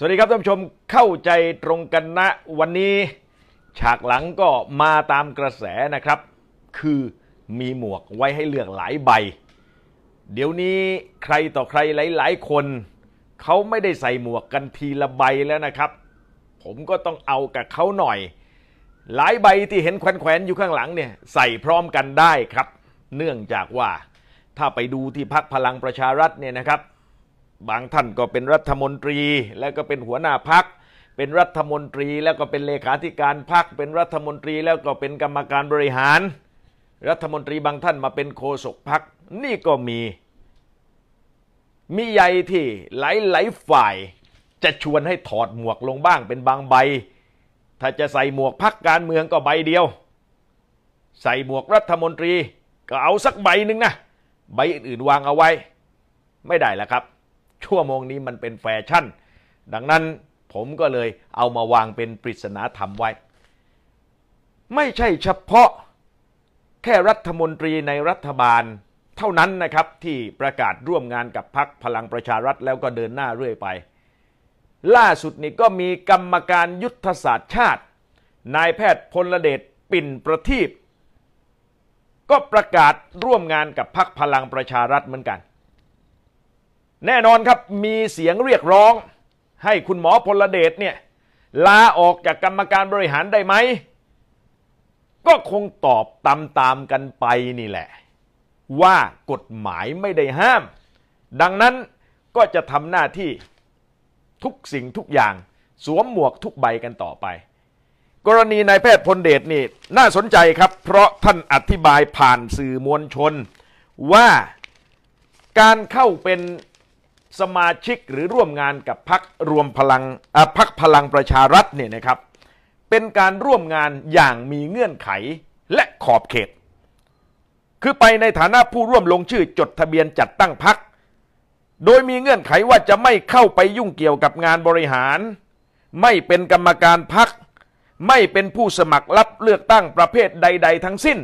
สวัสดีครับท่านผู้ชมเข้าใจตรงกันนะวันนี้ฉากหลังก็มาตามกระแสนะครับ คือมีหมวกไว้ให้เลือกหลายใบ เดี๋ยวนี้ใครต่อใครหลายๆคนเขาไม่ได้ใส่หมวกกันทีละใบแล้วนะครับ ผมก็ต้องเอากับเขาหน่อย หลายใบที่เห็นแขวนๆอยู่ข้างหลังเนี่ยใส่พร้อมกันได้ครับ เนื่องจากว่าถ้าไปดูที่พักพลังประชารัฐเนี่ยนะครับบางท่านก็เป็นรัฐมนตรีแล้วก็เป็นหัวหน้าพัก เป็นรัฐมนตรีแล้วก็เป็นเลขาธิการพัก เป็นรัฐมนตรีแล้วก็เป็นกรรมการบริหาร รัฐมนตรีบางท่านมาเป็นโฆษกพักนี่ก็มี มีใหญ่ที่หลายหลฝ่าย จะชวนให้ถอดหมวกลงบ้าง เป็นบางใบ ถ้าจะใส่หมวกพักการเมืองก็ใบเดียว ใส่หมวกรัฐมนตรีก็เอาสักใบหนึ่งนะใบอื่นๆวางเอาไว้ ไม่ได้แล้วครับชั่วโมงนี้มันเป็นแฟชั่น ดังนั้นผมก็เลยเอามาวางเป็นปริศนาธรรมไว้ ไม่ใช่เฉพาะแค่รัฐมนตรีในรัฐบาลเท่านั้นนะครับที่ประกาศร่วมงานกับพักพลังประชารัฐแล้วก็เดินหน้าเรื่อยไป ล่าสุดนี่ก็มีกรรมการยุทธศาสตร์ชาติ นายแพทย์พลเดชปิ่นประทีปก็ประกาศร่วมงานกับพักพลังประชารัฐเหมือนกันแน่นอนครับมีเสียงเรียกร้องให้คุณหมอพลเดชเนี่ย ลาออกจากกรรมการบริหารได้ไหม ก็คงตอบตามตามกันไปนี่แหละ ว่ากฎหมายไม่ได้ห้าม ดังนั้นก็จะทำหน้าที่ทุกสิ่งทุกอย่างสวมหมวกทุกใบกันต่อไป กรณีนายแพทย์พลเดชนี่น่าสนใจครับเพราะท่านอธิบายผ่านสื่อมวลชน ว่าการเข้าเป็นสมาชิกหรือร่วมงานกับพักรวมพลังพักพลังประชารัฐเนี่ยนะครับเป็นการร่วมงานอย่างมีเงื่อนไขและขอบเขต คือไปในฐานะผู้ร่วมลงชื่อ จดทะเบียนจัดตั้งพัก โดยมีเงื่อนไขว่าจะไม่เข้าไปยุ่งเกี่ยวกับงานบริหาร ไม่เป็นกรรมการพัก ไม่เป็นผู้สมัครรับเลือกตั้งประเภทใด ๆ ทั้งสิ้น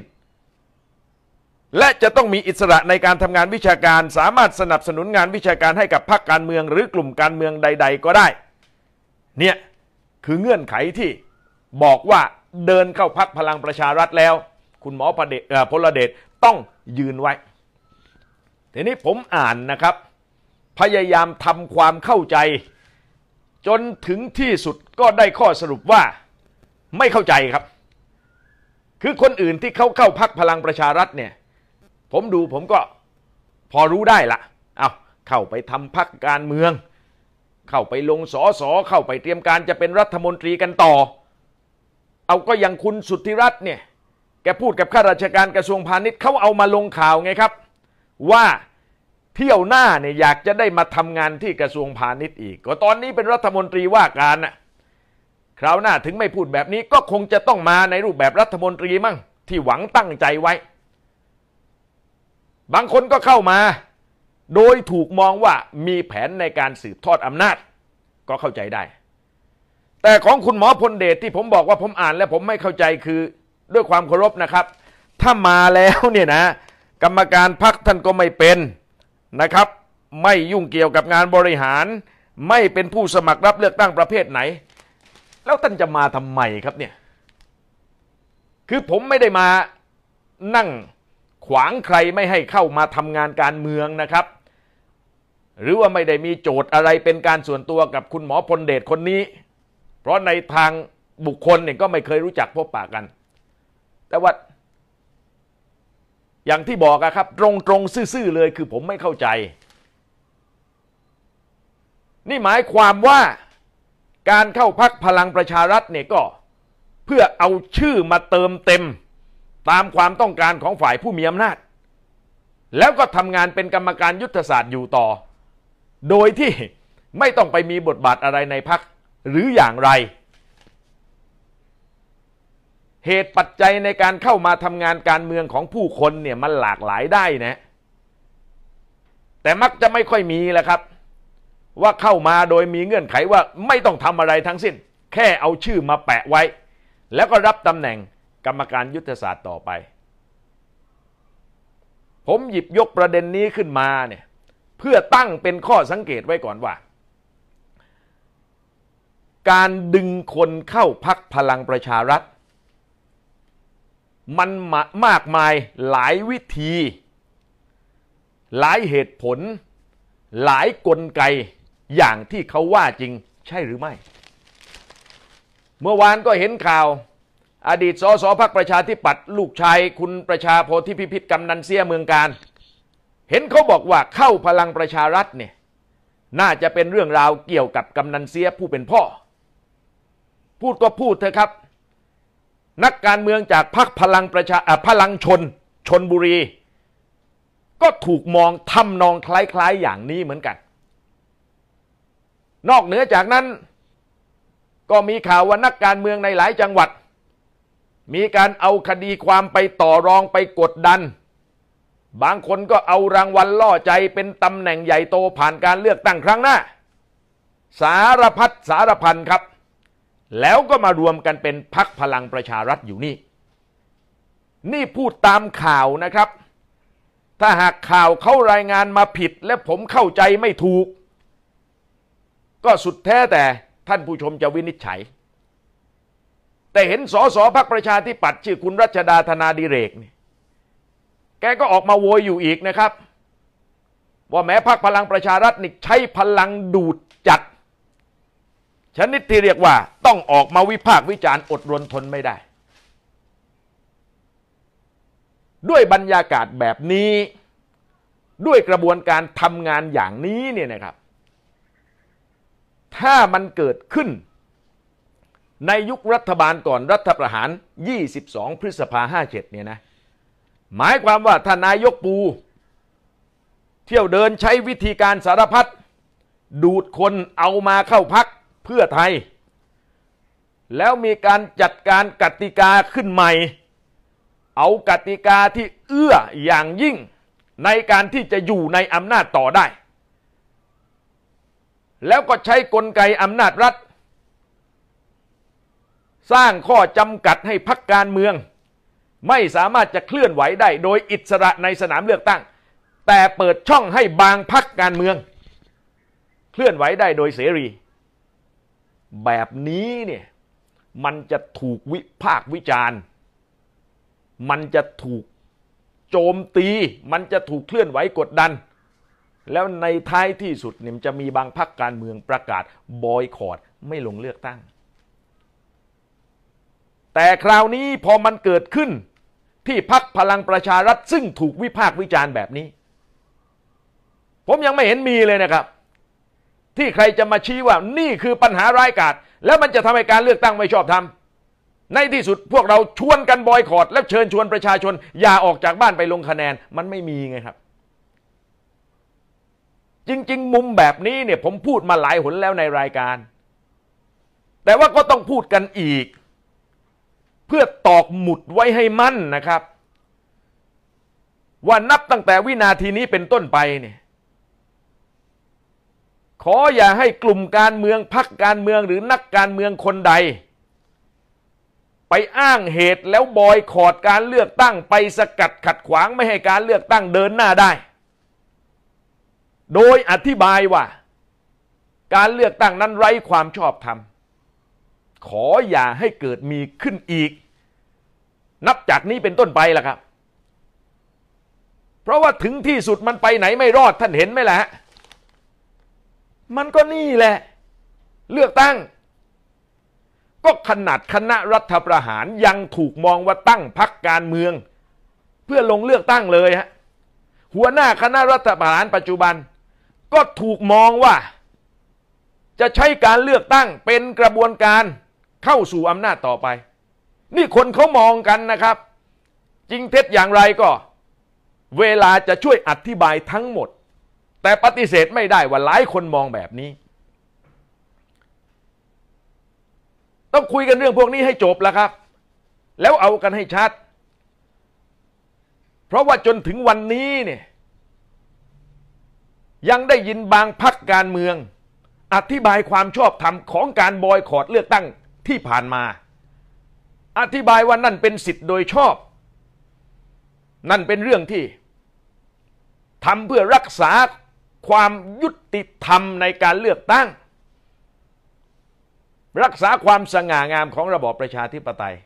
และจะต้องมีอิสระในการทำงานวิชาการ สามารถสนับสนุนงานวิชาการให้กับพรรคการเมือง หรือกลุ่มการเมืองใด ๆ ก็ได้เนี่ยคือเงื่อนไขที่บอกว่าเดินเข้าพักพลังประชารัฐแล้ว คุณหมอพเดพลเดชต้องยืนไว้ทีนี้ผมอ่านนะครับ พยายามทำความเข้าใจจนถึงที่สุดก็ได้ข้อสรุปว่าไม่เข้าใจครับ คือคนอื่นที่เขาเข้าพักพลังประชารัฐเนี่ยผมดูผมก็พอรู้ได้ละเอาเข้าไปทำพักการเมือง เข้าไปลงสอสอเข้าไปเตรียมการจะเป็นรัฐมนตรีกันต่อ เอาก็อย่างคุณสุทธิรัตน์เนี่ย แกพูดกับข้าราชการกระทรวงพาณิชย์เขาเอามาลงข่าวไงครับ ว่าเที่ยวหน้าเนี่ยอยากจะได้มาทำงานที่กระทรวงพาณิชย์อีก ก็ตอนนี้เป็นรัฐมนตรีว่าการนะคราวหน้าถึงไม่พูดแบบนี้ก็คงจะต้องมาในรูปแบบรัฐมนตรีมั่งที่หวังตั้งใจไว้บางคนก็เข้ามาโดยถูกมองว่ามีแผนในการสืบทอดอำนาจก็เข้าใจได้ แต่ของคุณหมอพลเดชที่ผมบอกว่าผมอ่านและผมไม่เข้าใจคือด้วยความเคารพนะครับ ถ้ามาแล้วเนี่ยนะกรรมการพักท่านก็ไม่เป็นนะครับ ไม่ยุ่งเกี่ยวกับงานบริหาร ไม่เป็นผู้สมัครรับเลือกตั้งประเภทไหน แล้วท่านจะมาทำไมครับเนี่ย คือผมไม่ได้มานั่งขวางใครไม่ให้เข้ามาทำงานการเมืองนะครับ หรือว่าไม่ได้มีโจทย์อะไรเป็นการส่วนตัวกับคุณหมอพลเดชคนนี้ เพราะในทางบุคคลเนี่ยก็ไม่เคยรู้จักพบปะกัน แต่ว่าอย่างที่บอกอะครับ ตรงๆซื่อๆเลยคือผมไม่เข้าใจ นี่หมายความว่าการเข้าพักพลังประชารัฐเนี่ยก็เพื่อเอาชื่อมาเติมเต็มตามความต้องการของฝ่ายผู้มีอำนาจ แล้วก็ทำงานเป็นกรรมการยุทธศาสตร์อยู่ต่อ โดยที่ไม่ต้องไปมีบทบาทอะไรในพักหรืออย่างไร เหตุปัจจัยในการเข้ามาทำงานการเมืองของผู้คนเนี่ยมันหลากหลายได้นะแต่มักจะไม่ค่อยมีแหละครับ ว่าเข้ามาโดยมีเงื่อนไขว่าไม่ต้องทำอะไรทั้งสิ้น แค่เอาชื่อมาแปะไว้ แล้วก็รับตำแหน่งกรรมการยุทธศาสตร์ต่อไป ผมหยิบยกประเด็นนี้ขึ้นมาเนี่ยเพื่อตั้งเป็นข้อสังเกตไว้ก่อนว่า การดึงคนเข้าพักพลังประชารัฐ มันมากมายหลายวิธี หลายเหตุผลหลายกลไกอย่างที่เขาว่าจริงใช่หรือไม่ เมื่อวานก็เห็นข่าวอดีต สสพักประชาธิปัตย์ลูกชายคุณประชาโพธิพิพิธกำนันเสียเมืองการ เห็นเขาบอกว่าเข้าพลังประชารัฐเนี่ยน่าจะเป็นเรื่องราวเกี่ยวกับกำนันเสียผู้เป็นพ่อ พูดก็พูดเถอะครับ นักการเมืองจากพักพลังประชาพลังชนชนบุรี ก็ถูกมองทำนองคล้าย ๆอย่างนี้เหมือนกัน นอกเหนือจากนั้น ก็มีข่าวว่านักการเมืองในหลายจังหวัดมีการเอาคดีความไปต่อรองไปกดดัน บางคนก็เอารางวัลล่อใจเป็นตำแหน่งใหญ่โตผ่านการเลือกตั้งครั้งหน้า สารพัดสารพันครับ แล้วก็มารวมกันเป็นพักพลังประชารัฐอยู่นี่ นี่พูดตามข่าวนะครับ ถ้าหากข่าวเข้ารายงานมาผิดและผมเข้าใจไม่ถูก ก็สุดแท้แต่ท่านผู้ชมจะวินิจฉัยแต่เห็นสอสอพักประชาธิปัตย์ชื่อคุณรัชดาธนาดิเรกเนี่ย แกก็ออกมาโวยอยู่อีกนะครับ ว่าแม้พักพลังประชารัฐนี่ใช้พลังดูดจัดชนิดที่เรียกว่าต้องออกมาวิพากษ์วิจารณ์อดรนทนไม่ได้ ด้วยบรรยากาศแบบนี้ด้วยกระบวนการทำงานอย่างนี้เนี่ยนะครับ ถ้ามันเกิดขึ้นในยุครัฐบาลก่อนรัฐประหาร 22 พฤษภา57 เนี่ยนะ หมายความว่าถ้านายกปู เที่ยวเดินใช้วิธีการสารพัดดูดคนเอามาเข้าพักเพื่อไทย แล้วมีการจัดการกติกาขึ้นใหม่ เอากติกาที่เอื้ออย่างยิ่งในการที่จะอยู่ในอำนาจต่อได้ แล้วก็ใช้กลไกอำนาจรัฐสร้างข้อจำกัดให้พักการเมือง ไม่สามารถจะเคลื่อนไหวได้โดยอิสระในสนามเลือกตั้ง แต่เปิดช่องให้บางพักการเมือง เคลื่อนไหวได้โดยเสรี แบบนี้เนี่ย มันจะถูกวิพากษ์วิจารณ์มันจะถูกโจมตี มันจะถูกเคลื่อนไหวกดดัน แล้วในท้ายที่สุดเนี่ยจะมีบางพักการเมืองประกาศบอยคอรดไม่ลงเลือกตั้งแต่คราวนี้พอมันเกิดขึ้น ที่พักพลังประชารัฐซึ่งถูกวิพากษ์วิจารณ์แบบนี้ ผมยังไม่เห็นมีเลยนะครับ ที่ใครจะมาชี้ว่านี่คือปัญหาร้ายกาจแล้วมันจะทำให้การเลือกตั้งไม่ชอบทำในที่สุดพวกเราชวนกันบอยคอรดและเชิญชวนประชาชน อย่าออกจากบ้านไปลงคะแนนมันไม่มีไงครับ จริงๆ มุมแบบนี้เนี่ยผมพูดมาหลายหนแล้วในรายการ แต่ว่าก็ต้องพูดกันอีกเพื่อตอกหมุดไว้ให้มั่นนะครับว่านับตั้งแต่วินาทีนี้เป็นต้นไปเนี่ยขออย่าให้กลุ่มการเมืองพักการเมืองหรือนักการเมืองคนใด ไปอ้างเหตุแล้วบอยคอดการเลือกตั้ง ไปสกัดขัดขวาง ไม่ให้การเลือกตั้งเดินหน้าได้ โดยอธิบายว่า การเลือกตั้งนั้นไร้ความชอบธรรมขออย่าให้เกิดมีขึ้นอีก นับจากนี้เป็นต้นไปล่ะครับ เพราะว่าถึงที่สุดมันไปไหนไม่รอดท่านเห็นไหมล่ะมันก็นี่แหละ เลือกตั้ง ก็ขนาดคณะรัฐประหารยังถูกมองว่าตั้งพักการเมือง เพื่อลงเลือกตั้งเลยฮะหัวหน้าคณะรัฐประหารปัจจุบัน ก็ถูกมองว่า จะใช้การเลือกตั้งเป็นกระบวนการเข้าสู่อำนาจต่อไป นี่คนเขามองกันนะครับ จริงเท็จอย่างไรก็ เวลาจะช่วยอธิบายทั้งหมด แต่ปฏิเสธไม่ได้ว่าหลายคนมองแบบนี้ ต้องคุยกันเรื่องพวกนี้ให้จบแล้วครับ แล้วเอากันให้ชัด เพราะว่าจนถึงวันนี้เนี่ยยังได้ยินบางพักการเมือง อธิบายความชอบธรรมของการบอยคอรดเลือกตั้งที่ผ่านมา อธิบายว่านั่นเป็นสิทธิ์โดยชอบ นั่นเป็นเรื่องที่ทำเพื่อรักษาความยุติธรรมในการเลือกตั้ง รักษาความสง่างามของระบอบประชาธิปไตย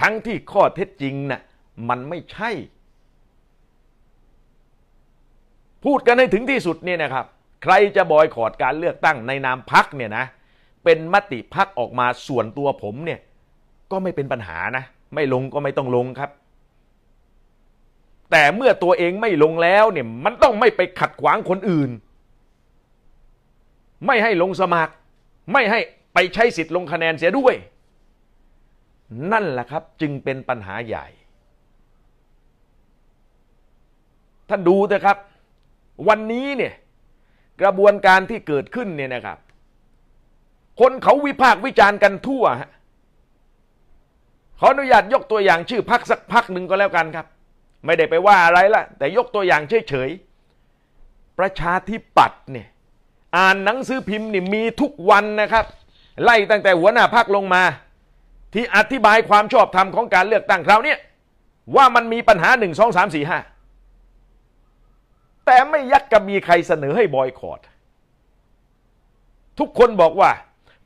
ทั้งที่ข้อเท็จจริงนะ่ะ มันไม่ใช่ พูดกันให้ถึงที่สุดเนี่ยนะครับ ใครจะบอยคอรดการเลือกตั้งในนามพักเนี่ยนะเป็นมติพักออกมาส่วนตัวผมเนี่ยก็ไม่เป็นปัญหานะ ไม่ลงก็ไม่ต้องลงครับ แต่เมื่อตัวเองไม่ลงแล้วเนี่ยมันต้องไม่ไปขัดขวางคนอื่น ไม่ให้ลงสมัคร ไม่ให้ไปใช้สิทธิ์ลงคะแนนเสียด้วย นั่นแหละครับจึงเป็นปัญหาใหญ่ ท่านดูเถอะครับ วันนี้เนี่ยกระบวนการที่เกิดขึ้นเนี่ยนะครับคนเขาวิพากษ์วิจารณ์กันทั่วฮะขออนุญาตยกตัวอย่างชื่อพักสักพักหนึ่งก็แล้วกันครับ ไม่ได้ไปว่าอะไรละแต่ยกตัวอย่างเฉยๆ ประชาธิปัตย์เนี่ยอ่านหนังสือพิมพ์นี่มีทุกวันนะครับ ไล่ตั้งแต่หัวหน้าพักลงมา ที่อธิบายความชอบธรรมของการเลือกตั้งคราวนี้ว่ามันมีปัญหาหนึ่งสองสามสี่ห้าแต่ไม่ยักกะมีใครเสนอให้บอยคอรทุกคนบอกว่า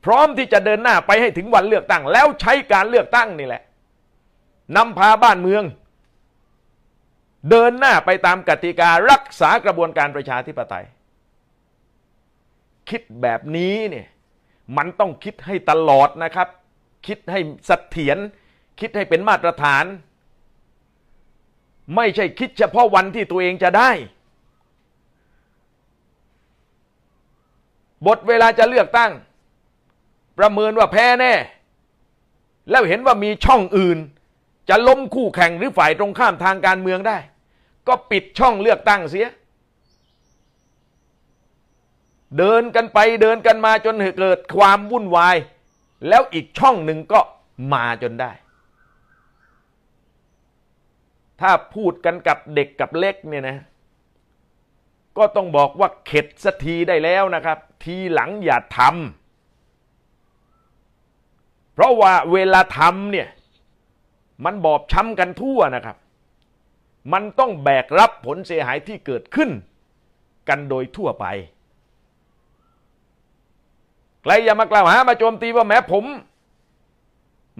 พร้อมที่จะเดินหน้าไปให้ถึงวันเลือกตั้ง แล้วใช้การเลือกตั้งนี่แหละนำพาบ้านเมือง เดินหน้าไปตามกติการักษากระบวนการประชาธิปไตย คิดแบบนี้เนี่ยมันต้องคิดให้ตลอดนะครับ คิดให้สัเสถียนคิดให้เป็นมาตรฐาน ไม่ใช่คิดเฉพาะวันที่ตัวเองจะได้ บทเวลาจะเลือกตั้งประเมินว่าแพ้แน่แล้วเห็นว่ามีช่องอื่นจะล้มคู่แข่งหรือฝ่ายตรงข้ามทางการเมืองได้ ก็ปิดช่องเลือกตั้งเสีย เดินกันไปเดินกันมาจนเกิดความวุ่นวาย แล้วอีกช่องหนึ่งก็มาจนได้ ถ้าพูดกันกับเด็กกับเล็กเนี่ยนะก็ต้องบอกว่าเข็ดสักทีได้แล้วนะครับ ทีหลังอย่าทำเพราะว่าเวลาทำเนี่ย มันบอบช้ำกันทั่วนะครับ มันต้องแบกรับผลเสียหายที่เกิดขึ้น กันโดยทั่วไปใครอย่ามากล่าวหามาโจมตีว่าแม้ผม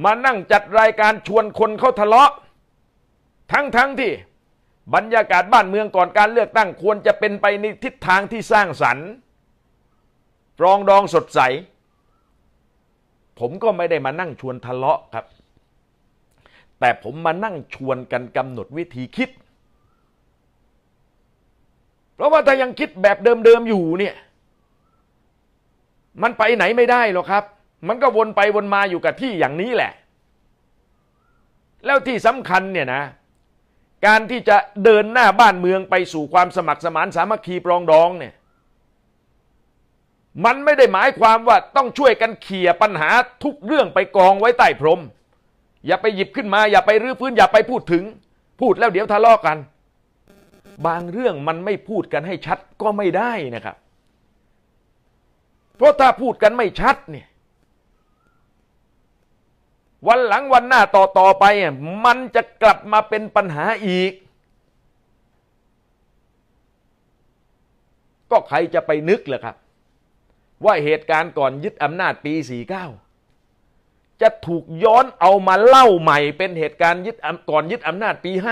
มานั่งจัดรายการชวนคนเขาทะเลาะ ทั้งๆทที่บรรยากาศบ้านเมืองก่อนการเลือกตั้งควรจะเป็นไปในทิศทางที่สร้างสรรค์รองดองสดใสผมก็ไม่ได้มานั่งชวนทะเลาะครับ แต่ผมมานั่งชวนกันกำหนดวิธีคิด เพราะว่าถ้ายังคิดแบบเดิมๆอยู่เนี่ย มันไปไหนไม่ได้หรอกครับ มันก็วนไปวนมาอยู่กับที่อย่างนี้แหละ แล้วที่สำคัญเนี่ยนะ การที่จะเดินหน้าบ้านเมืองไปสู่ความสมัครสมานสามัคคีปรองดองเนี่ยมันไม่ได้หมายความว่าต้องช่วยกันเขี่ยปัญหาทุกเรื่องไปกองไว้ใต้พรม อย่าไปหยิบขึ้นมา อย่าไปรื้อฟื้นอย่าไปพูดถึง พูดแล้วเดี๋ยวทะเลาะกกัน บางเรื่องมันไม่พูดกันให้ชัดก็ไม่ได้นะครับเพราะถ้าพูดกันไม่ชัดเนี่ยวันหลังวันหน้าต่อต่อไป มันจะกลับมาเป็นปัญหาอีก ก็ใครจะไปนึกล่ะครับว่าเหตุการณ์ก่อนยึดอำนาจปี 49 จะถูกย้อนเอามาเล่าใหม่ เป็นเหตุการณ์ยึดก่อนยึดอำนาจปี 57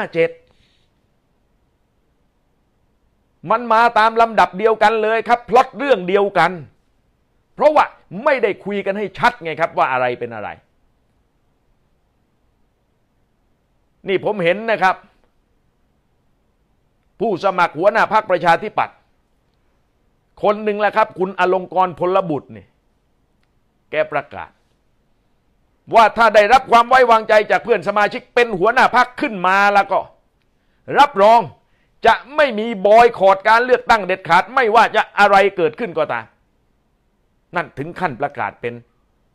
มันมาตามลำดับเดียวกันเลยครับ พล็อตเรื่องเดียวกัน เพราะว่าไม่ได้คุยกันให้ชัดไงครับ ว่าอะไรเป็นอะไร นี่ผมเห็นนะครับ ผู้สมัครหัวหน้าพรรคประชาธิปัตยคนหนึ่งแหละครับคุณอลงกรพลบุตรนี่แกประกาศ ว่าถ้าได้รับความไว้วางใจจากเพื่อนสมาชิกเป็นหัวหน้าพักขึ้นมาแล้วก็ รับรองจะไม่มีบอยคอดการเลือกตั้งเด็ดขาดไม่ว่าจะอะไรเกิดขึ้นก็ตามนั่นถึงขั้นประกาศเป็น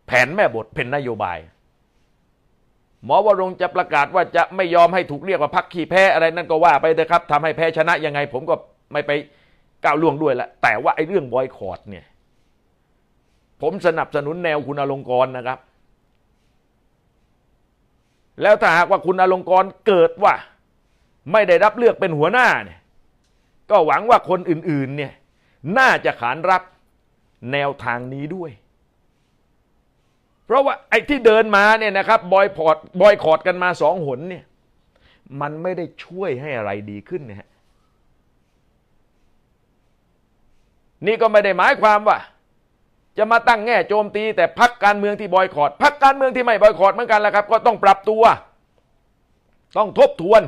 แผนแม่บทเป็นนโยบายหมอวรงจะประกาศว่าจะไม่ยอมให้ถูกเรียกว่าพักขี้แพ้อะไรนั่นก็ว่าไปเถอะครับทำให้แพ้ชนะยังไง ผมก็ไม่ไปก้าวล่วงด้วยละแต่ว่าไอ้เรื่องบอยคอรดเนี่ย ผมสนับสนุนแนวคุณอลงกรนะครับ แล้วถ้าหากว่าคุณอลงกรเกิดว่าไม่ได้รับเลือกเป็นหัวหน้าเนี่ยก็หวังว่าคนอื่นๆเนี่ยน่าจะขานรับแนวทางนี้ด้วย เพราะว่าไอ้ที่เดินมาเนี่ยนะครับบอยพอร์ตบอยคอร์ดกันมาสองหนเนี่ยมันไม่ได้ช่วยให้อะไรดีขึ้นนะฮะนี่ก็ไม่ได้หมายความว่า จะมาตั้งแง่โจมตีแต่พักการเมืองที่บอยคอรดพักการเมืองที่ไม่บอยคอรดเหมือนกันแหะครับ ก็ต้องปรับตัว ต้องทบทวน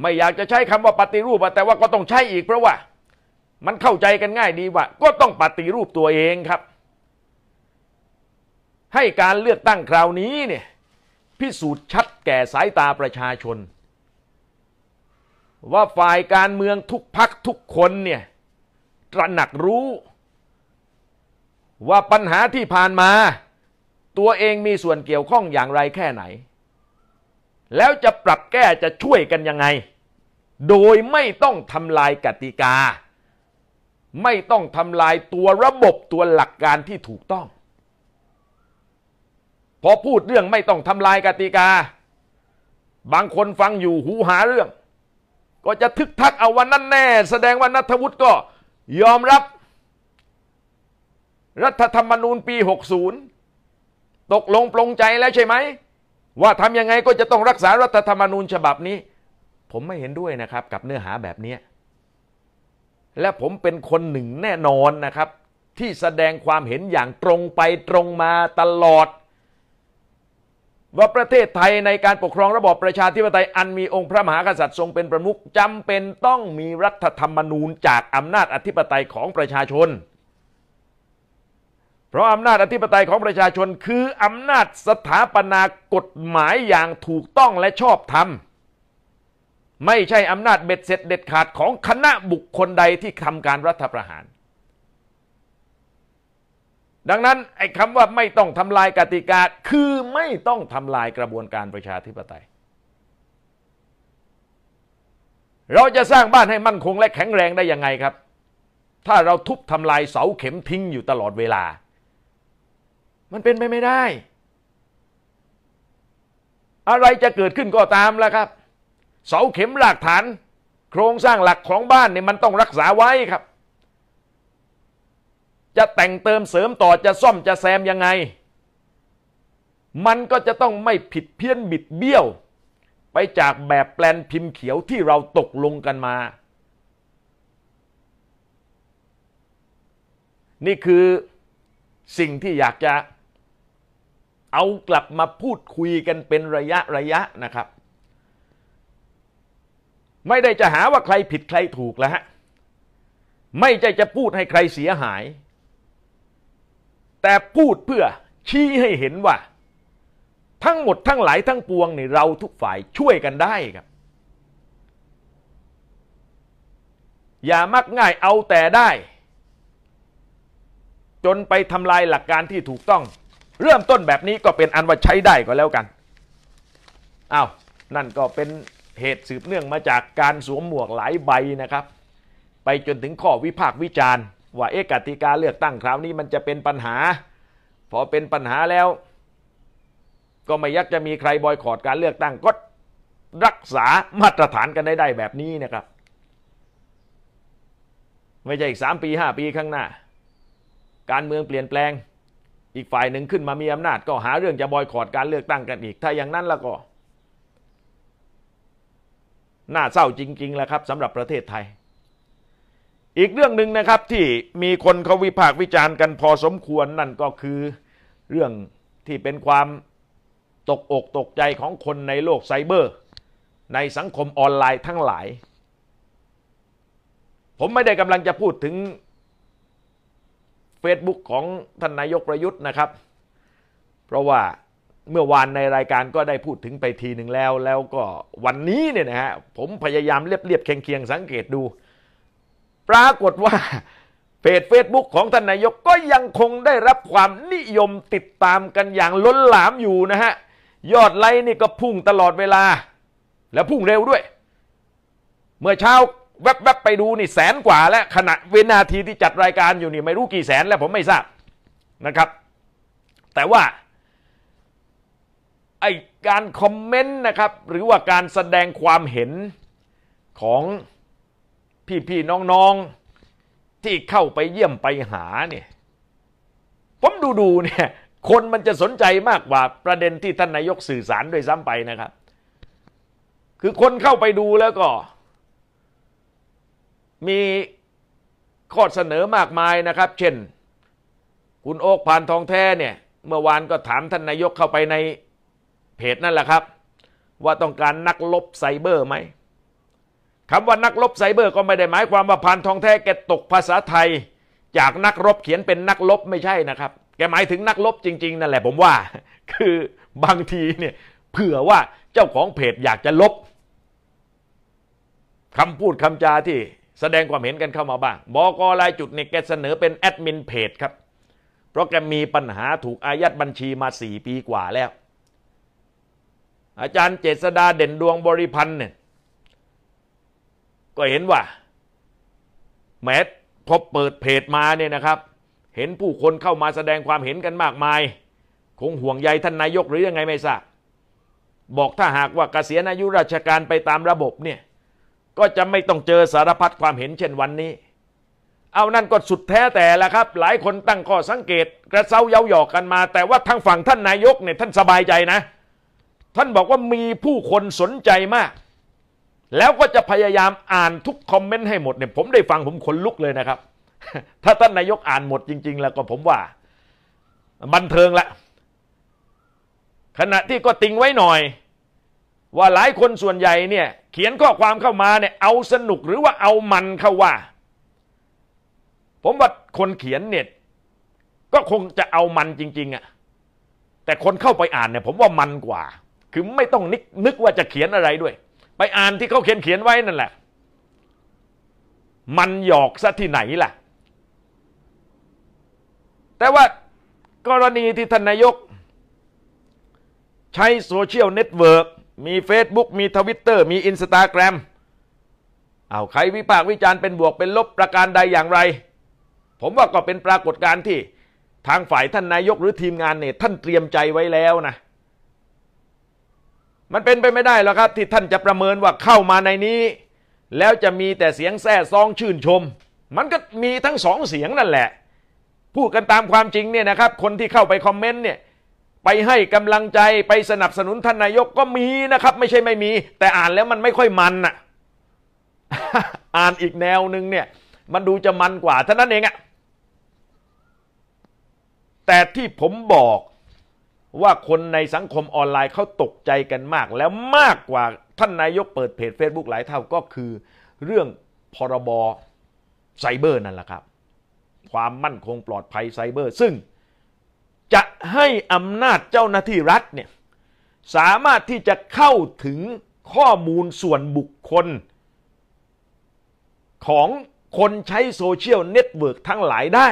ไม่อยากจะใช้คำว่าปฏิรูปแต่ว่าก็ต้องใช้อีกเพราะว่า มันเข้าใจกันง่ายดีว่าก็ต้องปฏิรูปตัวเองครับ ให้การเลือกตั้งคราวนี้เนี่ยพิสูจน์ชัดแก่สายตาประชาชน ว่าฝ่ายการเมืองทุกพักทุกคนเนี่ยตระหนักรู้ว่าปัญหาที่ผ่านมา ตัวเองมีส่วนเกี่ยวข้องอย่างไรแค่ไหน แล้วจะปรับแก้จะช่วยกันยังไง โดยไม่ต้องทำลายกติกา ไม่ต้องทำลายตัวระบบตัวหลักการที่ถูกต้อง พอพูดเรื่องไม่ต้องทำลายกติกา บางคนฟังอยู่หูหาเรื่อง ก็จะทึกทักเอาวันนั้นแน่แสดงว่านัทวุฒิก็ยอมรับ รัฐธรรมนูญปี 60 ตกลงปลงใจแล้วใช่ไหมว่าทำยังไงก็จะต้องรักษารัฐธรรมนูญฉบับนี้ ผมไม่เห็นด้วยนะครับกับเนื้อหาแบบนี้ และผมเป็นคนหนึ่งแน่นอนนะครับ ที่แสดงความเห็นอย่างตรงไปตรงมาตลอดว่าประเทศไทยในการปกครองระบอบประชาธิปไตยอันมีองค์พระมหากษัตริย์ทรงเป็นประมุขจำเป็นต้องมีรัฐธรรมนูญจากอำนาจอธิปไตยของประชาชน เพราะอำนาจอธิปไตยของประชาชน คืออำนาจสถาปนากฎหมายอย่างถูกต้องและชอบธรรม ไม่ใช่อำนาจเบ็ดเสร็จเด็ดขาดของคณะบุคคลใดที่ทำการรัฐประหารดังนั้นไอ้คำว่าไม่ต้องทำลายกติกาคือไม่ต้องทำลายกระบวนการประชาธิปไตย เราจะสร้างบ้านให้มั่นคงและแข็งแรงได้ยังไงครับ ถ้าเราทุบทำลายเสาเข็มทิ้งอยู่ตลอดเวลา มันเป็นไปไม่ได้ อะไรจะเกิดขึ้นก็ตามแล้วครับ เสาเข็มหลักฐานโครงสร้างหลักของบ้านเนี่ยมันต้องรักษาไว้ครับจะแต่งเติมเสริมต่อจะซ่อมจะแซมยังไง มันก็จะต้องไม่ผิดเพี้ยนบิดเบี้ยว ไปจากแบบแปลนพิมพ์เขียวที่เราตกลงกันมา นี่คือสิ่งที่อยากจะเอากลับมาพูดคุยกันเป็นระยะระยะนะครับ ไม่ได้จะหาว่าใครผิดใครถูกแล้วฮะไม่ใช่จะพูดให้ใครเสียหายแต่พูดเพื่อชี้ให้เห็นว่า ทั้งหมดทั้งหลายทั้งปวงนี่เราทุกฝ่ายช่วยกันได้ครับ อย่ามักง่ายเอาแต่ได้ จนไปทำลายหลักการที่ถูกต้อง เริ่มต้นแบบนี้ก็เป็นอันว่าใช้ได้ก็แล้วกันอา้าวนั่นก็เป็นเหตุสืบเนื่องมาจากการสวมหมวกหลายใบนะครับ ไปจนถึงข้อวิพากษ์วิจารณ์ว่าเอ๊ะกติกาเลือกตั้งคราวนี้มันจะเป็นปัญหา พอเป็นปัญหาแล้ว ก็ไม่ยักจะมีใครบอยคอรดการเลือกตั้งก็รักษามาตรฐานกันได้ได้แบบนี้นะครับ ไม่ใช่อีกสามปีห้าปีข้างหน้า การเมืองเปลี่ยนแปลงอีกฝ่ายหนึ่งขึ้นมามีอำนาจ ก็หาเรื่องจะบอยคอรดการเลือกตั้งกันอีกถ้าอย่างนั้นแล้วก็น่าเศร้าจริงๆแล้วครับสำหรับประเทศไทยอีกเรื่องหนึ่งนะครับ ที่มีคนเขาวิพากษ์วิจารณ์กันพอสมควร นั่นก็คือเรื่องที่เป็นความตกอกตกใจของคนในโลกไซเบอร์ ในสังคมออนไลน์ทั้งหลาย ผมไม่ได้กำลังจะพูดถึง Facebook ของท่านนายกประยุทธ์นะครับ เพราะว่าเมื่อวานในรายการก็ได้พูดถึงไปทีหนึ่งแล้วแล้วก็วันนี้เนี่ยนะฮะผมพยายามเรียบเรียบเคียงเคียงสังเกตดูปรากฏว่าเพจเฟซบุ๊กของท่านนายกก็ยังคงได้รับความนิยมติดตามกันอย่างล้นหลามอยู่นะฮะ ยอดไลค์นี่ก็พุ่งตลอดเวลา และพุ่งเร็วด้วย เมื่อเช้าแวบๆไปดูนี่แสนกว่าแล้ว ขณะเวนาทีที่จัดรายการอยู่นี่ไม่รู้กี่แสนแล้วผมไม่ทราบนะครับ แต่ว่าไอการคอมเมนต์นะครับ หรือว่าการแสดงความเห็นของพี่ ๆ น้องๆที่เข้าไปเยี่ยมไปหาเนี่ยผมดูดูเนี่ยคนมันจะสนใจมากกว่าประเด็นที่ท่านนายกสื่อสาร ด้วยซ้ำไปนะครับ คือคนเข้าไปดูแล้วก็ มีข้อเสนอมากมายนะครับ เช่น คุณโอ๊กผ่านทองแท้เนี่ยเมื่อวานก็ถามท่านนายกเข้าไปในเพจนั่นแหละครับ ว่าต้องการนักลบไซเบอร์ไหมคำว่านักรบไซเบอร์ก็ไม่ได้หมายความว่าพานทองแท้แกตกภาษาไทย จากนักรบเขียนเป็นนักรบไม่ใช่นะครับแกหมายถึงนักรบจริงๆ นั่นแหละผมว่า คือบางทีเนี่ยเผื่อว่าเจ้าของเพจอยากจะลบคำพูดคำจาที่แสดงความเห็นกันเข้ามาบ้าง บอกรายจุดเนี่ยแกเสนอเป็นแอดมินเพจครับ เพราะแกมีปัญหาถูกอายัดบัญชีมาสี่ปีกว่าแล้ว อาจารย์เจษดาเด่นดวงบริพันธ์เนี่ยก็เห็นว่า แม้พอเปิดเพจมาเนี่ยนะครับ เห็นผู้คนเข้ามาแสดงความเห็นกันมากมาย คงห่วงใยท่านนายกหรือยังไงไม่ทราบบอกถ้าหากว่ากเกษียณอายุราชการไปตามระบบเนี่ย ก็จะไม่ต้องเจอสารพัดความเห็นเช่นวันนี้ เอานั่นก็สุดแท้แต่ละครับ หลายคนตั้งข้อสังเกตกระเซาเย้าหยอกกันมาแต่ว่าทางฝั่งท่านนายกเนี่ยท่านสบายใจนะ ท่านบอกว่ามีผู้คนสนใจมากแล้วก็จะพยายามอ่านทุกคอมเมนต์ให้หมดเนี่ยผมได้ฟังผมขนลุกเลยนะครับ ถ้าท่านนายกอ่านหมดจริงๆ แล้วก็ผมว่าบันเทิงละขณะที่ก็ติงไว้หน่อย ว่าหลายคนส่วนใหญ่เนี่ย เขียนข้อความเข้ามาเนี่ยเอาสนุกหรือว่าเอามันเข้าว่า ผมว่าคนเขียนเนี่ยก็คงจะเอามันจริงๆอะแต่คนเข้าไปอ่านเนี่ย ผมว่ามันกว่า คือไม่ต้องนึกนึกว่าจะเขียนอะไรด้วยไปอ่านที่เขาเขียนเขียนไว้นั่นแหละ มันหยอกซะที่ไหนล่ะ แต่ว่ากรณีที่ทนายก ใช้โซเชียลเน็ตเวิร์ก มี Facebook มีทวิตเตอร์ มีอินสตาแกรม เอาใครวิพากษ์วิจารณ์เป็นบวกเป็นลบประการใดอย่างไร ผมว่าก็เป็นปรากฏการณ์ที่ทางฝ่ายท่านนายกหรือทีมงานเนี่ยท่านเตรียมใจไว้แล้วนะมันเป็นไปไม่ได้หรอกครับ ที่ท่านจะประเมินว่าเข้ามาในนี้ แล้วจะมีแต่เสียงแซ่ซองชื่นชม มันก็มีทั้งสองเสียงนั่นแหละ พูดกันตามความจริงเนี่ยนะครับคนที่เข้าไปคอมเมนต์เนี่ยไปให้กำลังใจไปสนับสนุนท่านนายกก็มีนะครับ ไม่ใช่ไม่มี แต่อ่านแล้วมันไม่ค่อยมันอ่ะอ่านอีกแนวหนึ่งเนี่ยมันดูจะมันกว่าเท่านั้นเองอะแต่ที่ผมบอกว่าคนในสังคมออนไลน์เขาตกใจกันมากแล้วมากกว่าท่านนายกเปิดเพจ Facebook หลายเท่าก็คือเรื่องพรบไซเบอร์นั่นแหละครับ ความมั่นคงปลอดภัยไซเบอร์ ซึ่ง จะให้อำนาจเจ้าหน้าที่รัฐเนี่ยสามารถที่จะเข้าถึงข้อมูลส่วนบุคคล ของคนใช้โซเชียลเน็ตเวิร์กทั้งหลายได้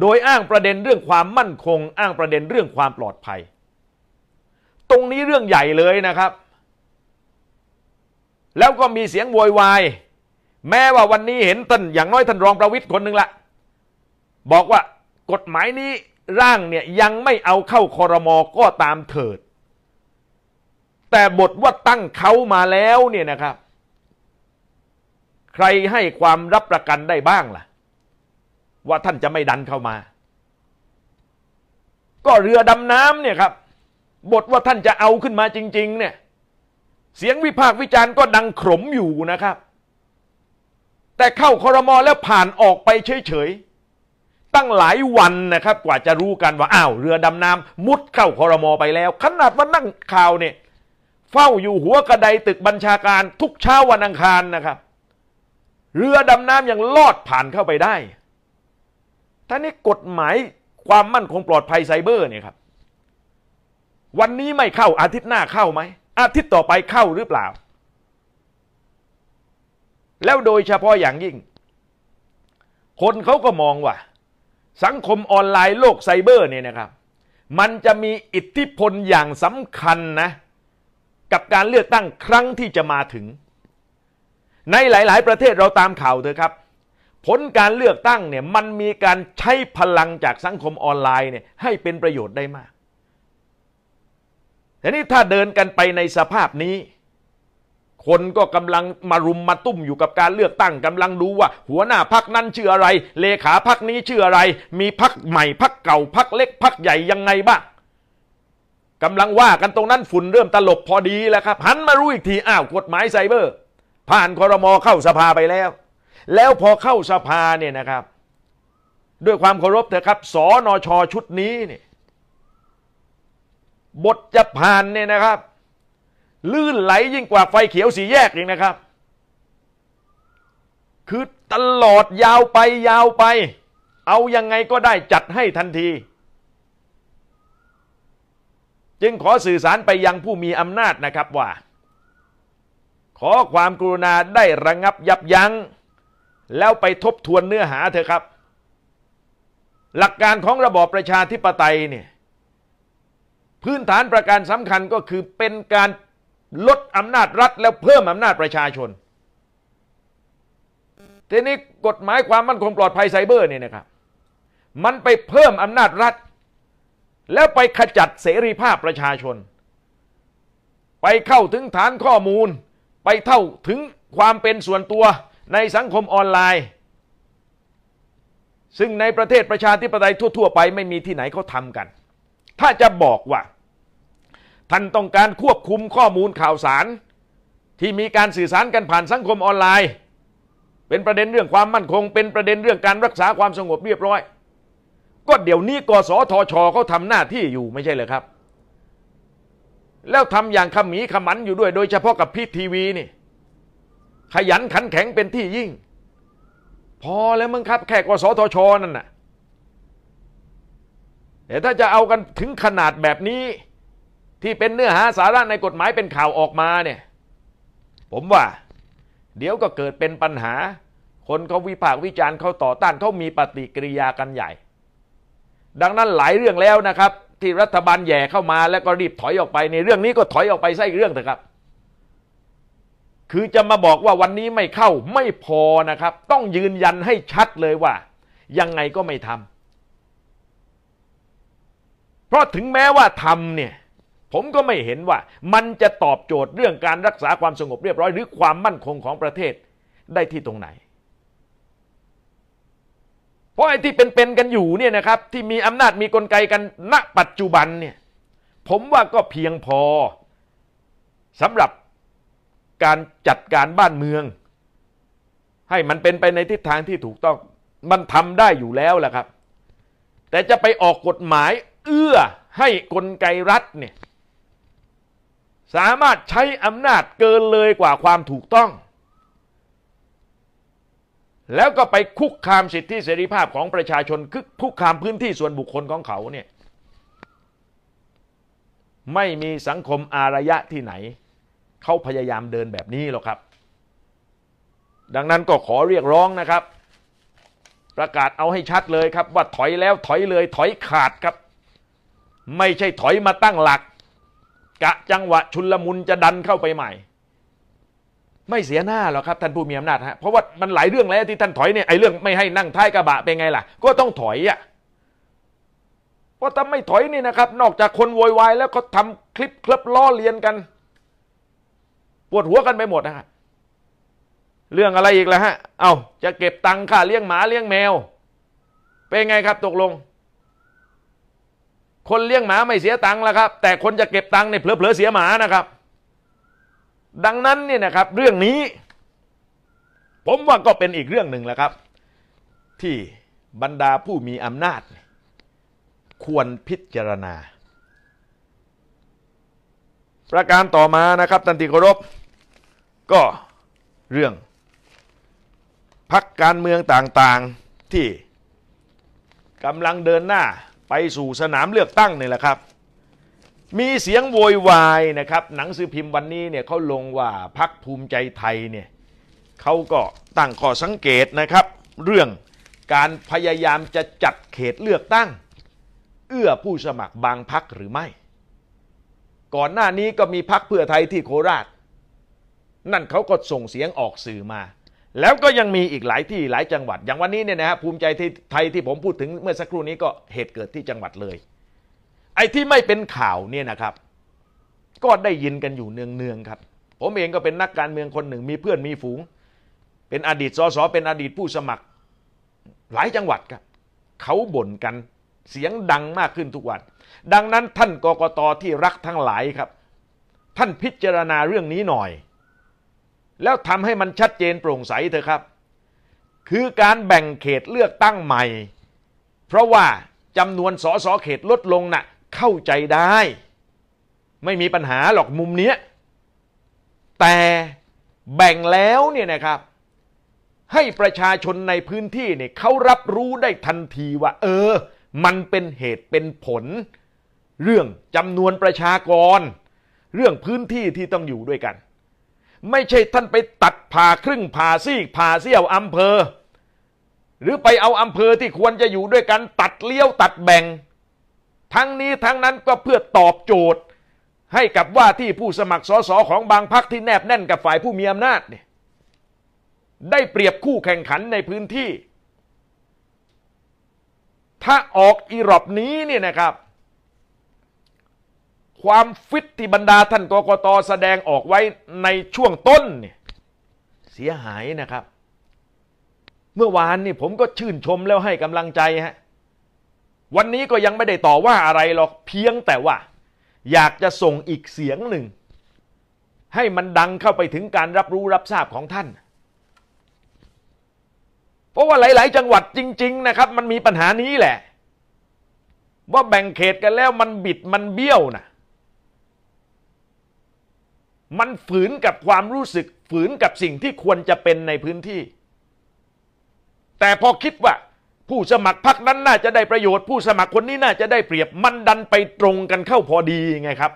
โดยอ้างประเด็นเรื่องความมั่นคง อ้างประเด็นเรื่องความปลอดภัย ตรงนี้เรื่องใหญ่เลยนะครับ แล้วก็มีเสียงโวยวายแม้ว่าวันนี้เห็นท่านอย่างน้อยท่านรองประวิทย์คนหนึ่งละบอกว่ากฎหมายนี้ร่างเนี่ยยังไม่เอาเข้าคอรมอก็ตามเถิด แต่บทว่าตั้งเขามาแล้วเนี่ยนะครับ ใครให้ความรับประกันได้บ้างล่ะว่าท่านจะไม่ดันเข้ามา ก็เรือดำน้ำเนี่ยครับ บทว่าท่านจะเอาขึ้นมาจริง ๆ เนี่ย เสียงวิพากษ์วิจารณ์ก็ดังขมอยู่นะครับ แต่เข้าคอรมอแล้วผ่านออกไปเฉยๆ ตั้งหลายวันนะครับ กว่าจะรู้กันว่าอ้าวเรือดำน้ำมุดเข้าคอรมอไปแล้ว ขนาดว่านั่งข่าวเนี่ยเฝ้าอยู่หัวกระไดตึกบัญชาการ ทุกเช้าวันอังคารนะครับ เรือดำน้ำยังลอดผ่านเข้าไปได้ท่านี้กฎหมายความมั่นคงปลอดภัยไซเบอร์เนี่ยครับ วันนี้ไม่เข้าอาทิตย์หน้าเข้าไหม อาทิตย์ต่อไปเข้าหรือเปล่า แล้วโดยเฉพาะอย่างยิ่งคนเขาก็มองว่า สังคมออนไลน์โลกไซเบอร์เนี่ยนะครับ มันจะมีอิทธิพลอย่างสำคัญนะ กับการเลือกตั้งครั้งที่จะมาถึง ในหลาย ๆ ประเทศเราตามข่าวเถอะครับผลการเลือกตั้งเนี่ยมันมีการใช้พลังจากสังคมออนไลน์เนี่ยให้เป็นประโยชน์ได้มากแต่นี้ถ้าเดินกันไปในสภาพนี้ คนก็กำลังมารุมมาตุ้มอยู่กับการเลือกตั้ง กำลังดูว่า หัวหน้าพักนั้นชื่ออะไร เลขาพักนี้ชื่ออะไร มีพักใหม่พักเก่าพักเล็กพักใหญ่ยังไงบ้างกำลังว่ากันตรงนั้นฝุ่นเริ่มตลบพอดีแล้วครับหันมารู้อีกทีอ้าวกฎหมายไซเบอร์ ผ่านคอรมอเข้าสภาไปแล้วแล้วพอเข้าสภาเนี่ยนะครับ ด้วยความเคารพเถอะครับ สนชชุดนี้เนี่ยบทจะผ่านเนี่ยนะครับ ลื่นไหลยิ่งกว่าไฟเขียวสีแยกเองนะครับ คือตลอดยาวไปยาวไป เอายังไงก็ได้จัดให้ทันที จึงขอสื่อสารไปยังผู้มีอำนาจนะครับว่า ขอความกรุณาได้ระงับยับยั้งแล้วไปทบทวนเนื้อหาเถอะครับ หลักการของระบอบประชาธิปไตยเนี่ยพื้นฐานประการสำคัญก็คือเป็นการลดอำนาจรัฐ แล้วเพิ่มอำนาจประชาชน ทีนี้กฎหมายความมั่นคงปลอดภัยไซเบอร์เนี่ยนะครับ มันไปเพิ่มอำนาจรัฐ แล้วไปขจัดเสรีภาพประชาชน ไปเข้าถึงฐานข้อมูล ไปเท่าถึงความเป็นส่วนตัวในสังคมออนไลน์ ซึ่งในประเทศประชาธิปไตยทั่วๆไปไม่มีที่ไหนเขาทำกัน ถ้าจะบอกว่า ท่านต้องการควบคุมข้อมูลข่าวสาร ที่มีการสื่อสารกันผ่านสังคมออนไลน์ เป็นประเด็นเรื่องความมั่นคง เป็นประเด็นเรื่องการรักษาความสงบเรียบร้อย ก็เดี๋ยวนี้กสทชเขาทำหน้าที่อยู่ไม่ใช่เหรอครับ แล้วทำอย่างขมีขมันอยู่ด้วย โดยเฉพาะกับพีทีวีนี่ขยันขันแข็งเป็นที่ยิ่ง พอแล้วมั้งครับแค่กสทชนั่นน่ะแต่ถ้าจะเอากันถึงขนาดแบบนี้ที่เป็นเนื้อหาสาระในกฎหมายเป็นข่าวออกมาเนี่ย ผมว่า เดี๋ยวก็เกิดเป็นปัญหา คนเขาวิพากษ์วิจารณ์เขาต่อต้านเขามีปฏิกิริยากันใหญ่ ดังนั้นหลายเรื่องแล้วนะครับ ที่รัฐบาลแย่เข้ามาแล้วก็รีบถอยออกไปในเรื่องนี้ก็ถอยออกไปซะอีกเรื่องเถอะครับคือ จะมาบอกว่าวันนี้ไม่เข้าไม่พอนะครับ ต้องยืนยันให้ชัดเลยว่า ยังไงก็ไม่ทำเพราะถึงแม้ว่าทำเนี่ย ผมก็ไม่เห็นว่า มันจะตอบโจทย์เรื่องการรักษาความสงบเรียบร้อย หรือความมั่นคงของประเทศได้ที่ตรงไหน เพราะไอ้ที่เป็นๆกันอยู่เนี่ยนะครับ ที่มีอำนาจมีกลไกกันณปัจจุบันเนี่ยผมว่าก็เพียงพอสำหรับการจัดการบ้านเมือง ให้มันเป็นไปในทิศทางที่ถูกต้องมันทำได้อยู่แล้วแหละครับ แต่จะไปออกกฎหมายเอื้อให้กลไกรัฐเนี่ยสามารถใช้อำนาจเกินเลยกว่าความถูกต้อง แล้วก็ไปคุกคามสิทธิเสรีภาพของประชาชนคึกคุกคามพื้นที่ส่วนบุคคลของเขาเนี่ยไม่มีสังคมอารยะที่ไหนเขาพยายามเดินแบบนี้หรอกครับ ดังนั้นก็ขอเรียกร้องนะครับ ประกาศเอาให้ชัดเลยครับ ว่าถอยแล้วถอยเลย ถอยขาดครับ ไม่ใช่ถอยมาตั้งหลักกะจังหวะชุลมุนจะดันเข้าไปใหม่ ไม่เสียหน้าหรอกครับท่านผู้มีอำนาจฮะเพราะว่ามันหลายเรื่องแล้วที่ท่านถอยเนี่ยไอ้เรื่องไม่ให้นั่งท้ายกระบะเป็นไงล่ะก็ต้องถอยอ่ะเพราะถ้าไม่ถอยนี่นะครับ นอกจากคนโวยวายแล้วก็ทำคลิปเคลิบล้อเลียนกันปวดหัวกันไปหมดนะฮะเรื่องอะไรอีกล่ะฮะ เอาจะเก็บตังค่าเลี้ยงหมาเลี้ยงแมว เป็นไงครับตกลง คนเลี้ยงหมาไม่เสียตังค์แล้วครับ แต่คนจะเก็บตังค์เนี่ยเผลอๆเสียหมานะครับ ดังนั้นเนี่ยนะครับ เรื่องนี้ ผมว่าก็เป็นอีกเรื่องหนึ่งแล้วครับ ที่บรรดาผู้มีอำนาจ ควรพิจารณา ประการต่อมานะครับตันติเคารพก็เรื่องพักการเมืองต่างๆที่กำลังเดินหน้าไปสู่สนามเลือกตั้งนี่แหละครับ มีเสียงโวยวายนะครับหนังสือพิมพ์วันนี้เนี่ยเขาลงว่าพักภูมิใจไทยเนี่ยเขาก็ตั้งข้อสังเกตนะครับ เรื่องการพยายามจะจัดเขตเลือกตั้ง เอื้อผู้สมัครบางพักหรือไม่ ก่อนหน้านี้ก็มีพักเพื่อไทยที่โคราชนั่นเขาก็ส่งเสียงออกสื่อมา แล้วก็ยังมีอีกหลายที่หลายจังหวัด อย่างวันนี้เนี่ยนะฮะภูมิใจไทยที่ผมพูดถึงเมื่อสักครู่นี้ก็เหตุเกิดที่จังหวัดเลย ไอ้ที่ไม่เป็นข่าวเนี่ยนะครับ ก็ได้ยินกันอยู่เนืองๆครับ ผมเองก็เป็นนักการเมืองคนหนึ่งมีเพื่อนมีฝูง เป็นอดีตสสเป็นอดีตผู้สมัครหลายจังหวัดครับเขาบ่นกันเสียงดังมากขึ้นทุกวันดังนั้นท่านกกตที่รักทั้งหลายครับ ท่านพิจารณาเรื่องนี้หน่อยแล้วทำให้มันชัดเจนโปร่งใสเถอะครับ คือการแบ่งเขตเลือกตั้งใหม่ เพราะว่าจำนวนสสเขตลดลงนะ่ะเข้าใจได้ ไม่มีปัญหาหรอกมุมเนี้ยแต่แบ่งแล้วเนี่ยนะครับ ให้ประชาชนในพื้นที่เนี่ยเขารับรู้ได้ทันทีว่า เออ มันเป็นเหตุเป็นผล เรื่องจำนวนประชากร เรื่องพื้นที่ที่ต้องอยู่ด้วยกันไม่ใช่ท่านไปตัดผ่าครึ่งผ่าซี่ผ่าเสี้ยวอำเภอ หรือไปเอาอำเภอที่ควรจะอยู่ด้วยกันตัดเลี้ยวตัดแบ่ง ทั้งนี้ทั้งนั้นก็เพื่อตอบโจทย์ ให้กับว่าที่ผู้สมัครสสของบางพรรคที่แนบแน่นกับฝ่ายผู้มีอำนาจเนี่ยได้เปรียบคู่แข่งขันในพื้นที่ ถ้าออกอีรอบนี้เนี่ยนะครับความฟิตที่บรรดาท่านกกต แสดงออกไว้ในช่วงต้นเนี่ยเสียหายนะครับ เมื่อวานนี่ผมก็ชื่นชมแล้วให้กำลังใจฮะวันนี้ก็ยังไม่ได้ต่อว่าอะไรหรอกเพียงแต่ว่า อยากจะส่งอีกเสียงหนึ่ง ให้มันดังเข้าไปถึงการรับรู้รับทราบของท่าน เพราะว่าหลาย ๆ จังหวัดจริงๆนะครับมันมีปัญหานี้แหละ ว่าแบ่งเขตกันแล้วมันบิดมันเบี้ยวนะ่ะมันฝืนกับความรู้สึกฝืนกับสิ่งที่ควรจะเป็นในพื้นที่ แต่พอคิดว่าผู้สมัครพรรคนั้นน่าจะได้ประโยชน์ ผู้สมัครคนนี้น่าจะได้เปรียบมันดันไปตรงกันเข้าพอดีไงครับ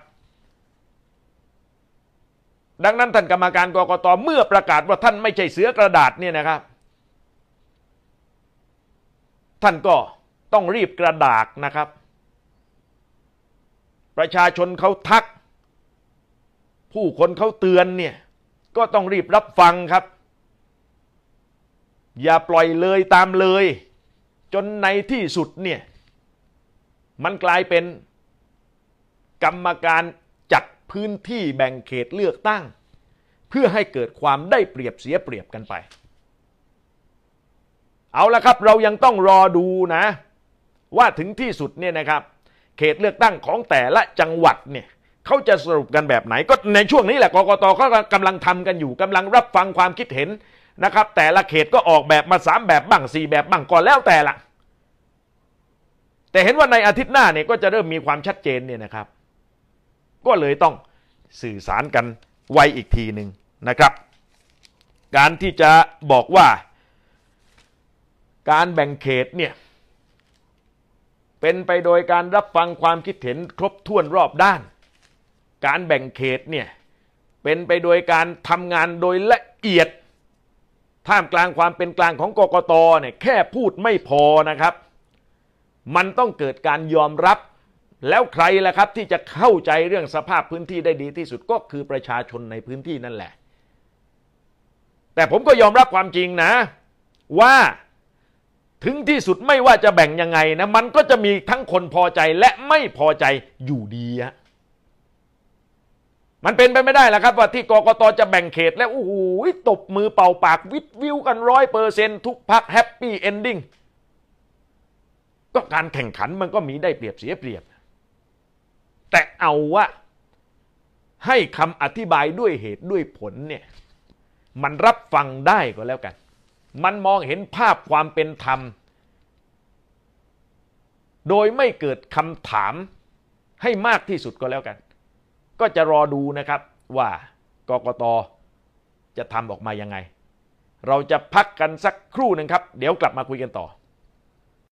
ดังนั้นท่านกรรมการกรกตเมื่อประกาศว่าท่านไม่ใช่เสือกระดาษเนี่ยนะครับ ท่านก็ต้องรีบกระดากนะครับ ประชาชนเขาทักผู้คนเขาเตือนเนี่ยก็ต้องรีบรับฟังครับ อย่าปล่อยเลยตามเลย จนในที่สุดเนี่ย มันกลายเป็นกรรมการจัดพื้นที่แบ่งเขตเลือกตั้ง เพื่อให้เกิดความได้เปรียบเสียเปรียบกันไป เอาละครับ เรายังต้องรอดูนะ ว่าถึงที่สุดเนี่ยนะครับ เขตเลือกตั้งของแต่ละจังหวัดเนี่ยเขาจะสรุปกันแบบไหนก็ในช่วงนี้แหละกกตก็กำลังทำกันอยู่กำลังรับฟังความคิดเห็นนะครับ แต่ละเขตก็ออกแบบมาสามแบบบ้างสี่แบบบ้างก่อนแล้วแต่ละแต่เห็นว่าในอาทิตย์หน้าเนี่ยก็จะเริ่มมีความชัดเจนเนี่ยนะครับ ก็เลยต้องสื่อสารกันไวอีกทีหนึ่งนะครับ การที่จะบอกว่า การแบ่งเขตเนี่ยเป็นไปโดยการรับฟังความคิดเห็น ครบถ้วนรอบด้านการแบ่งเขตเนี่ย เป็นไปโดยการทำงานโดยละเอียดท่ามกลางความเป็นกลางของกกตเนี่ยแค่พูดไม่พอนะครับ มันต้องเกิดการยอมรับแล้วใครล่ะครับ ที่จะเข้าใจเรื่องสภาพพื้นที่ได้ดีที่สุดก็คือประชาชนในพื้นที่นั่นแหละ แต่ผมก็ยอมรับความจริงนะ ว่าถึงที่สุดไม่ว่าจะแบ่งยังไงนะมันก็จะมีทั้งคนพอใจและไม่พอใจอยู่ดีอะมันเป็นไปไม่ได้แล่ะครับ ว่าที่กกตจะแบ่งเขตแล้วโอ้โหตบมือเป่าปากวิดวิวกันร้อยเปอร์เซตนทุกพักแฮปปี้เอนดิ้งก็การแข่งขันมันก็มีได้เปรียบเสียเปรียบ แต่เอาว่าให้คำอธิบายด้วยเหตุด้วยผลเนี่ย มันรับฟังได้ก็แล้วกัน มันมองเห็นภาพความเป็นธรรม โดยไม่เกิดคำถามให้มากที่สุดก็แล้วกันก็จะรอดูนะครับว่ากกตจะทำออกมายังไง เราจะพักกันสักครู่หนึ่งครับเดี๋ยวกลับมาคุยกันต่อ